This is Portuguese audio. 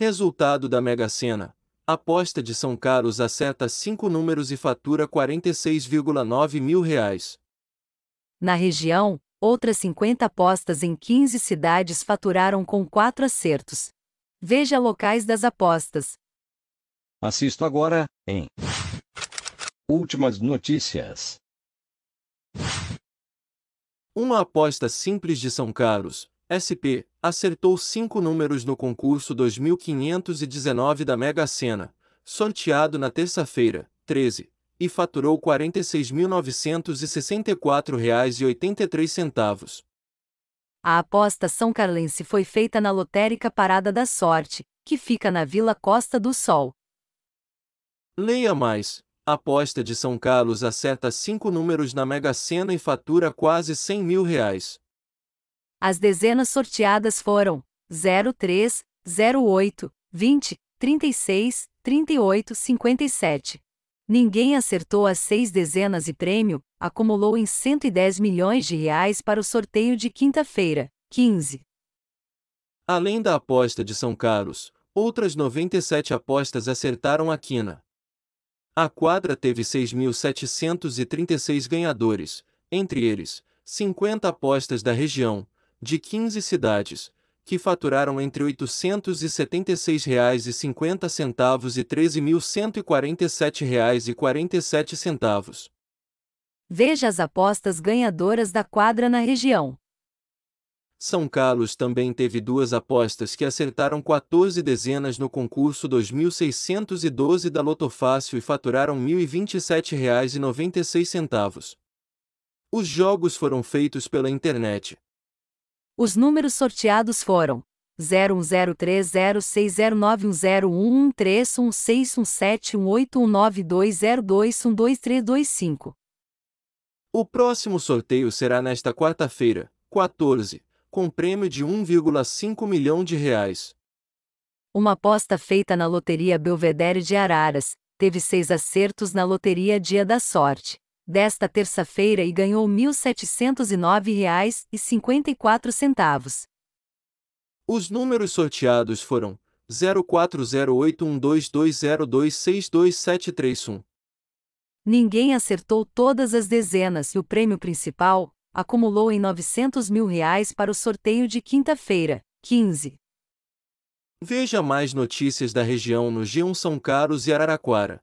Resultado da Mega Sena. Aposta de São Carlos acerta cinco números e fatura 46,9 mil reais. Na região, outras 50 apostas em 15 cidades faturaram com quatro acertos. Veja locais das apostas. Assisto agora, em Últimas Notícias. Uma aposta simples de São Carlos, SP, acertou cinco números no concurso 2519 da Mega Sena, sorteado na terça-feira, 13, e faturou R$ 46.964,83. A aposta São Carlense foi feita na lotérica Parada da Sorte, que fica na Vila Costa do Sol. Leia mais. A aposta de São Carlos acerta cinco números na Mega Sena e fatura quase 100 mil reais. As dezenas sorteadas foram 03, 08, 20, 36, 38, 57. Ninguém acertou as seis dezenas e prêmio acumulou em 110 milhões de reais para o sorteio de quinta-feira, 15. Além da aposta de São Carlos, outras 97 apostas acertaram a quina. A quadra teve 6.736 ganhadores, entre eles, 50 apostas da região, de 15 cidades, que faturaram entre R$ 876,50 e R$ 13.147,47. Veja as apostas ganhadoras da quadra na região. São Carlos também teve duas apostas que acertaram 14 dezenas no concurso 2612 da Lotofácil e faturaram R$ 1.027,96. Os jogos foram feitos pela internet. Os números sorteados foram 0103060901131617181920212325. O próximo sorteio será nesta quarta-feira, 14, com prêmio de 1,5 milhão de reais. Uma aposta feita na Loteria Belvedere de Araras teve seis acertos na Loteria Dia da Sorte desta terça-feira e ganhou R$ 1.709,54. Os números sorteados foram 04081220262731. Ninguém acertou todas as dezenas e o prêmio principal acumulou em R$ 900 mil reais para o sorteio de quinta-feira, 15. Veja mais notícias da região no G1 São Carlos e Araraquara